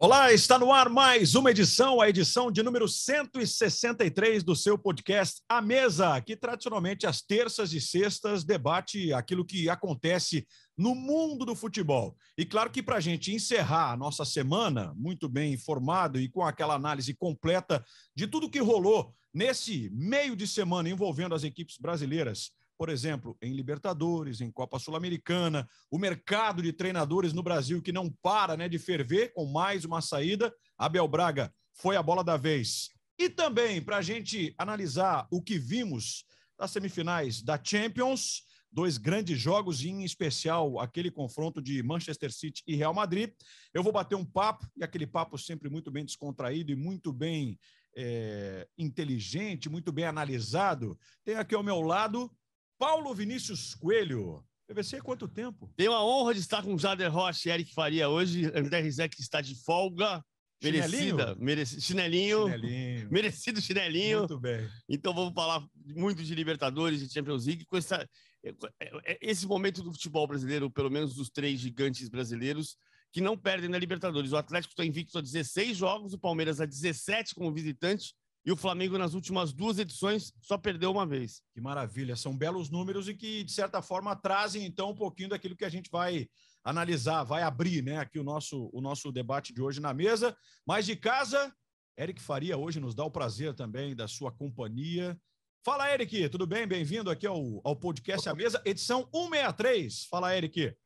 Olá, está no ar mais uma edição, a edição de número 163 do seu podcast A Mesa, que tradicionalmente às terças e sextas debate aquilo que acontece no mundo do futebol. E claro que para a gente encerrar a nossa semana, muito bem informado e com aquela análise completa de tudo que rolou nesse meio de semana envolvendo as equipes brasileiras por exemplo, em Libertadores, em Copa Sul-Americana, o mercado de treinadores no Brasil que não para né, de ferver com mais uma saída. Abel Braga foi a bola da vez. E também, para a gente analisar o que vimos das semifinais da Champions, dois grandes jogos, em especial aquele confronto de Manchester City e Real Madrid. Eu vou bater um papo, e aquele papo sempre muito bem descontraído e muito bem é, inteligente, muito bem analisado. Tenho aqui ao meu lado Paulo Vinícius Coelho. PVC, quanto tempo? Tenho a honra de estar com o Jader Rocha e Eric Faria hoje. André Rizek está de folga. Merecida, mereci, chinelinho, chinelinho, merecido chinelinho. Muito bem. Então vamos falar muito de Libertadores, de Champions League, com essa, é, é, é, esse momento do futebol brasileiro, pelo menos dos três gigantes brasileiros, que não perdem na Libertadores. O Atlético está invicto a 16 jogos, o Palmeiras a 17 como visitante e o Flamengo, nas últimas duas edições, só perdeu uma vez. Que maravilha. São belos números e que, de certa forma, trazem, então, um pouquinho daquilo que a gente vai analisar, vai abrir, né, aqui o nosso, o nosso debate de hoje na mesa. Mas de casa, Eric Faria hoje nos dá o prazer também da sua companhia. Fala, Eric, tudo bem? Bem-vindo aqui ao, ao podcast A Mesa, edição 163. Fala, Eric.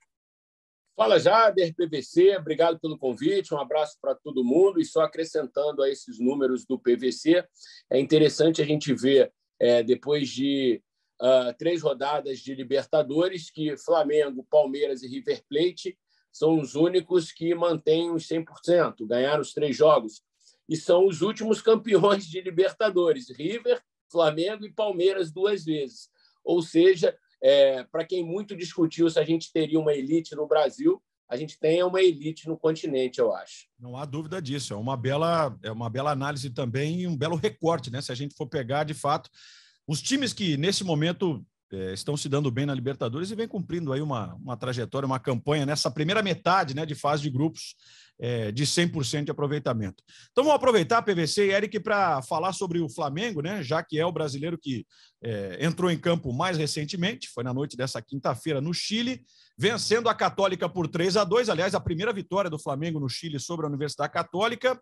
Fala Jader, PVC, obrigado pelo convite, um abraço para todo mundo. E só acrescentando a esses números do PVC, é interessante a gente ver, é, depois de uh, três rodadas de Libertadores, que Flamengo, Palmeiras e River Plate são os únicos que mantêm os 100%, ganharam os três jogos. E são os últimos campeões de Libertadores: River, Flamengo e Palmeiras duas vezes. Ou seja, é, para quem muito discutiu se a gente teria uma elite no Brasil, a gente tem uma elite no continente, eu acho. Não há dúvida disso. É uma bela, é uma bela análise também e um belo recorte, né? Se a gente for pegar, de fato, os times que nesse momento é, estão se dando bem na Libertadores e vem cumprindo aí uma, uma trajetória, uma campanha nessa primeira metade né, de fase de grupos é, de 100% de aproveitamento. Então vamos aproveitar, PVC e Eric, para falar sobre o Flamengo, né? já que é o brasileiro que é, entrou em campo mais recentemente, foi na noite dessa quinta-feira no Chile, vencendo a Católica por 3 a 2 aliás, a primeira vitória do Flamengo no Chile sobre a Universidade Católica.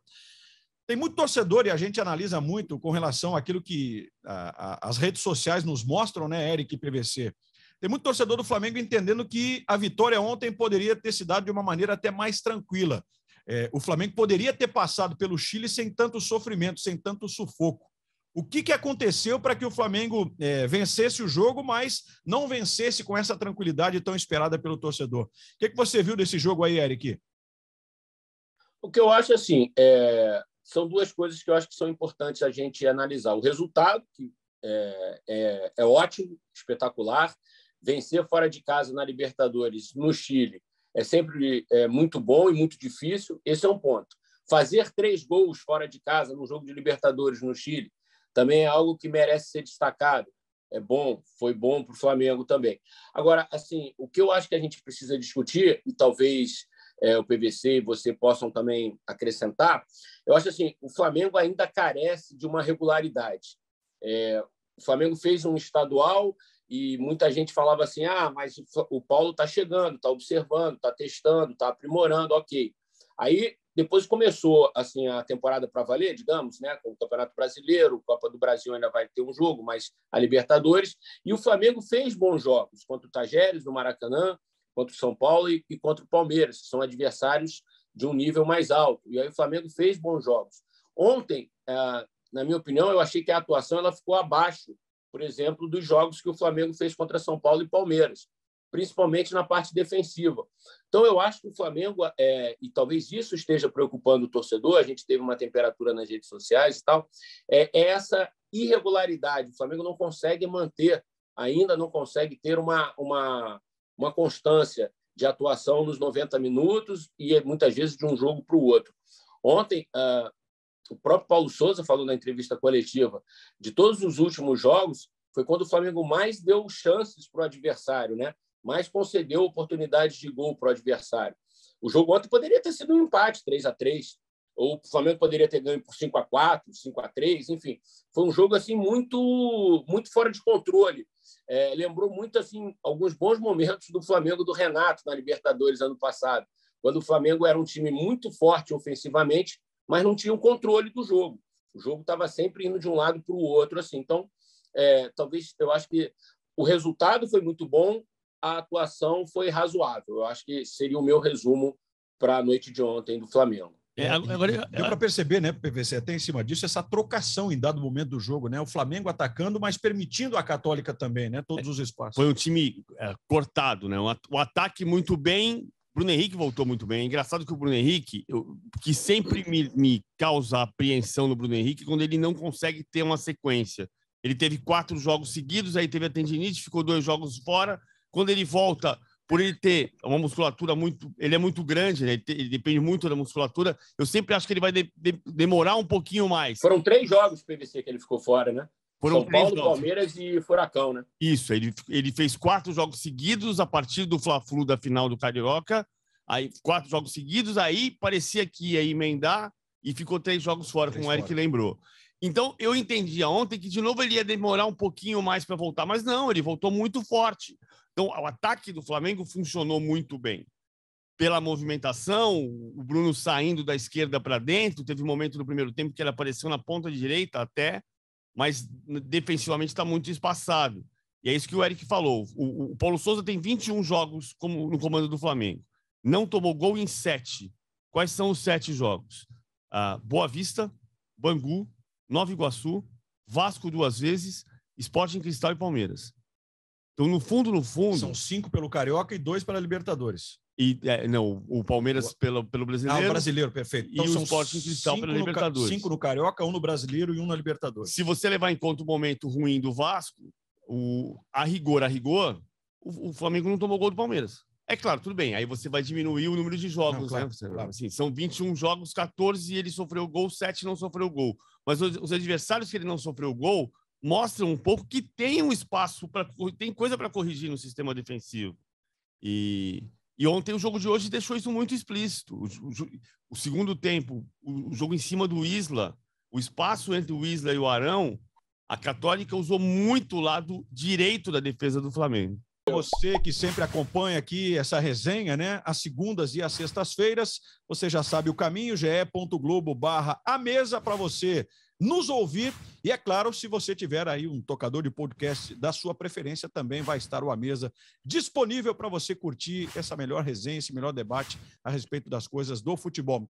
Tem muito torcedor e a gente analisa muito com relação àquilo que a, a, as redes sociais nos mostram, né, Eric e PVC? Tem muito torcedor do Flamengo entendendo que a vitória ontem poderia ter se dado de uma maneira até mais tranquila. É, o Flamengo poderia ter passado pelo Chile sem tanto sofrimento, sem tanto sufoco. O que, que aconteceu para que o Flamengo é, vencesse o jogo, mas não vencesse com essa tranquilidade tão esperada pelo torcedor? O que, que você viu desse jogo aí, Eric? O que eu acho assim é, são duas coisas que eu acho que são importantes a gente analisar. O resultado, que é, é, é ótimo, espetacular. Vencer fora de casa na Libertadores, no Chile, é sempre é, muito bom e muito difícil. Esse é um ponto. Fazer três gols fora de casa no jogo de Libertadores no Chile também é algo que merece ser destacado. É bom, foi bom para o Flamengo também. Agora, assim, o que eu acho que a gente precisa discutir, e talvez é, o PVC e você possam também acrescentar, eu acho assim, o Flamengo ainda carece de uma regularidade. É, o Flamengo fez um estadual e muita gente falava assim: ah, mas o Paulo está chegando, está observando, está testando, está aprimorando, ok. Aí depois começou assim a temporada para valer, digamos, né, com o Campeonato Brasileiro, Copa do Brasil ainda vai ter um jogo, mas a Libertadores, e o Flamengo fez bons jogos contra o Tajeres no Maracanã, contra o São Paulo e, e contra o Palmeiras, que são adversários de um nível mais alto. E aí o Flamengo fez bons jogos. Ontem, eh, na minha opinião, eu achei que a atuação ela ficou abaixo por exemplo, dos jogos que o Flamengo fez contra São Paulo e Palmeiras, principalmente na parte defensiva. Então, eu acho que o Flamengo, é, e talvez isso esteja preocupando o torcedor, a gente teve uma temperatura nas redes sociais e tal, é, é essa irregularidade. O Flamengo não consegue manter, ainda não consegue ter uma, uma, uma constância de atuação nos 90 minutos e muitas vezes de um jogo para o outro. Ontem, ah, o próprio Paulo Souza falou na entrevista coletiva, de todos os últimos jogos, foi quando o Flamengo mais deu chances para o adversário, né? mais concedeu oportunidades de gol para o adversário. O jogo ontem poderia ter sido um empate, 3 a 3 ou o Flamengo poderia ter ganho por 5 a 4 5 a 3 enfim. Foi um jogo assim muito muito fora de controle. É, lembrou muito assim alguns bons momentos do Flamengo do Renato na Libertadores ano passado, quando o Flamengo era um time muito forte ofensivamente mas não tinha o controle do jogo. O jogo estava sempre indo de um lado para o outro, assim. Então, é, talvez eu acho que o resultado foi muito bom, a atuação foi razoável. Eu acho que seria o meu resumo para a noite de ontem do Flamengo. É, é agora, deu para perceber, né, PVC, até em cima disso, essa trocação em dado momento do jogo, né? O Flamengo atacando, mas permitindo a Católica também, né? Todos é, os espaços. Foi um time é, cortado, né? O ataque muito bem, Bruno Henrique voltou muito bem. É engraçado que o Bruno Henrique, eu, que sempre me, me causa apreensão no Bruno Henrique é quando ele não consegue ter uma sequência. Ele teve quatro jogos seguidos, aí teve a tendinite, ficou dois jogos fora. Quando ele volta, por ele ter uma musculatura muito. Ele é muito grande, né? ele, te, ele, depende muito da musculatura. Eu sempre acho que ele vai de, de, demorar um pouquinho mais. Foram três jogos PVC que ele ficou fora, né? Foram São Paulo, jogos. Palmeiras e Furacão, né? Isso, ele, ele fez quatro jogos seguidos a partir do Fla-Flu da final do Carioca. Aí, quatro jogos seguidos, aí parecia que ia emendar e ficou três jogos fora, três como o Eric fora. lembrou. Então, eu entendia ontem que, de novo, ele ia demorar um pouquinho mais para voltar, mas não, ele voltou muito forte. Então, o ataque do Flamengo funcionou muito bem. Pela movimentação, o Bruno saindo da esquerda para dentro, teve um momento no primeiro tempo que ele apareceu na ponta direita até, mas defensivamente está muito espaçado. E é isso que o Eric falou. O, o Paulo Souza tem 21 jogos como, no comando do Flamengo. Não tomou gol em sete. Quais são os sete jogos? Ah, Boa Vista, Bangu, Nova Iguaçu, Vasco duas vezes, Sporting Cristal e Palmeiras. Então, no fundo, no fundo. São cinco pelo Carioca e dois pela Libertadores. E, é, não, o Palmeiras o... pelo, pelo brasileiro. Ah, o brasileiro, perfeito. Então e o Sporting Cristal pelo Libertadores. Cinco no Carioca, um no brasileiro e um na Libertadores. Se você levar em conta o momento ruim do Vasco, o, a rigor, a rigor, o, o Flamengo não tomou gol do Palmeiras. É claro, tudo bem. Aí você vai diminuir o número de jogos, não, claro, né? Claro. Assim, são 21 jogos, 14 ele sofreu gol, 7 não sofreu gol. Mas os, os adversários que ele não sofreu gol mostram um pouco que tem um espaço para tem coisa para corrigir no sistema defensivo. E e ontem o jogo de hoje deixou isso muito explícito. O, o, o segundo tempo, o, o, jogo em cima do Isla, o espaço entre o Isla e o Arão, a Católica usou muito o lado direito da defesa do Flamengo. Você que sempre acompanha aqui essa resenha, né? As segundas e as sextas-feiras, você já sabe o caminho, ge.globo barra a mesa para você nos ouvir. E é claro, se você tiver aí um tocador de podcast da sua preferência, também vai estar o A Mesa disponível para você curtir essa melhor resenha, esse melhor debate a respeito das coisas do futebol.